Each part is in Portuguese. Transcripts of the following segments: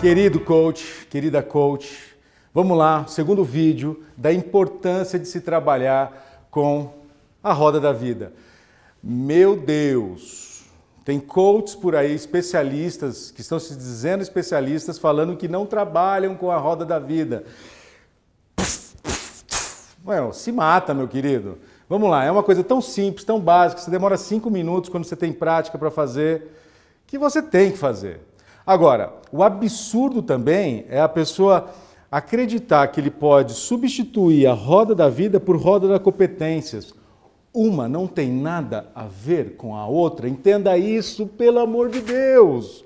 Querido coach, querida coach, vamos lá, segundo vídeo da importância de se trabalhar com a roda da vida. Meu Deus, tem coaches por aí, especialistas, que estão se dizendo especialistas, falando que não trabalham com a roda da vida. Well, se mata, meu querido. Vamos lá, é uma coisa tão simples, tão básica, você demora cinco minutos quando você tem prática para fazer, que você tem que fazer. Agora, o absurdo também é a pessoa acreditar que ele pode substituir a roda da vida por roda das competências. Uma não tem nada a ver com a outra. Entenda isso, pelo amor de Deus.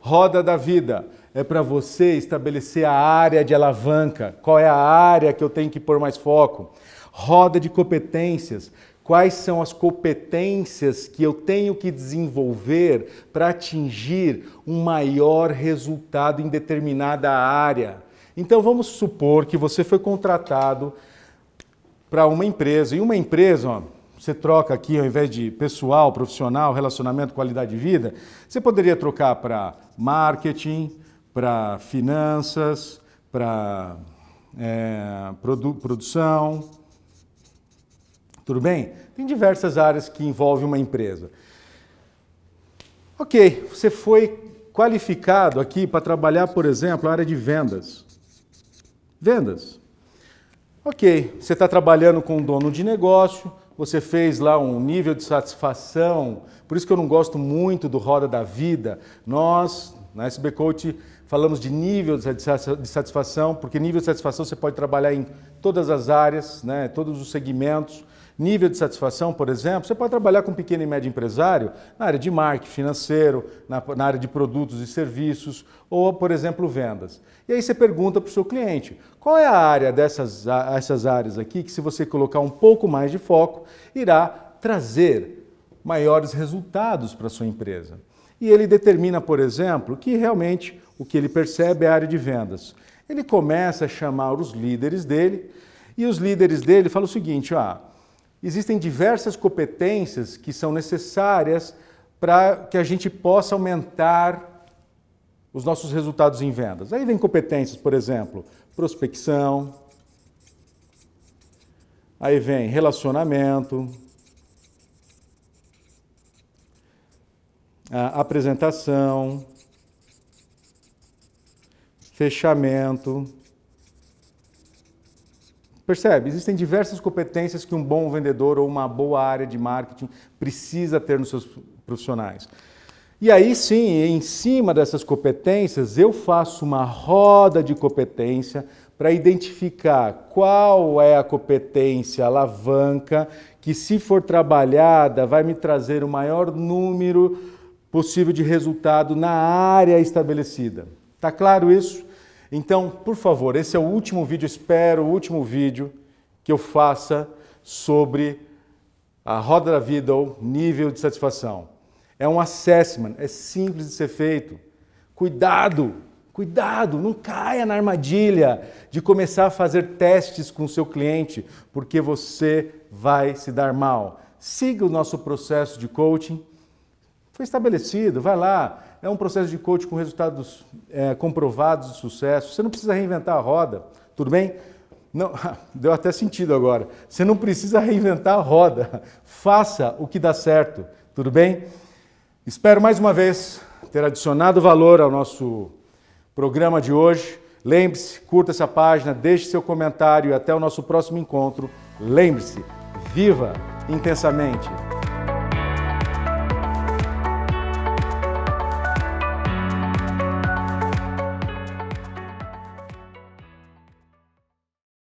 Roda da vida é para você estabelecer a área de alavanca. Qual é a área que eu tenho que pôr mais foco? Roda de competências Quais são as competências que eu tenho que desenvolver para atingir um maior resultado em determinada área? Então vamos supor que você foi contratado para uma empresa. E uma empresa, ó, você troca aqui, ao invés de pessoal, profissional, relacionamento, qualidade de vida, você poderia trocar para marketing, para finanças, para é, produ produção, tudo bem? Tem diversas áreas que envolvem uma empresa. Ok, você foi qualificado aqui para trabalhar, por exemplo, a área de vendas. Vendas. Ok, você está trabalhando com um dono de negócio, você fez lá um nível de satisfação, por isso que eu não gosto muito do Roda da Vida. Nós, na SB Coach, falamos de nível de satisfação, porque nível de satisfação você pode trabalhar em todas as áreas, né, todos os segmentos, Nível de satisfação, por exemplo, você pode trabalhar com pequeno e médio empresário na área de marketing financeiro, na, na área de produtos e serviços, ou, por exemplo, vendas. E aí você pergunta para o seu cliente qual é a área dessas a, essas áreas aqui que, se você colocar um pouco mais de foco, irá trazer maiores resultados para a sua empresa. E ele determina, por exemplo, que realmente o que ele percebe é a área de vendas. Ele começa a chamar os líderes dele e os líderes dele falam o seguinte: ah, existem diversas competências que são necessárias para que a gente possa aumentar os nossos resultados em vendas. Aí vem competências, por exemplo, prospecção, aí vem relacionamento, apresentação, fechamento. Percebe? Existem diversas competências que um bom vendedor ou uma boa área de marketing precisa ter nos seus profissionais. E aí sim, em cima dessas competências, eu faço uma roda de competência para identificar qual é a competência alavanca que, se for trabalhada, vai me trazer o maior número possível de resultado na área estabelecida. Tá claro isso? Então, por favor, esse é o último vídeo, espero o último vídeo que eu faça sobre a roda da vida ou nível de satisfação. É um assessment, é simples de ser feito. Cuidado, cuidado, não caia na armadilha de começar a fazer testes com o seu cliente, porque você vai se dar mal. Siga o nosso processo de coaching foi estabelecido, vai lá, é um processo de coaching com resultados é, comprovados de sucesso. Você não precisa reinventar a roda, tudo bem? Não, deu até sentido agora. Você não precisa reinventar a roda. Faça o que dá certo, tudo bem? Espero mais uma vez ter adicionado valor ao nosso programa de hoje. Lembre-se, curta essa página, deixe seu comentário e até o nosso próximo encontro. Lembre-se, viva intensamente!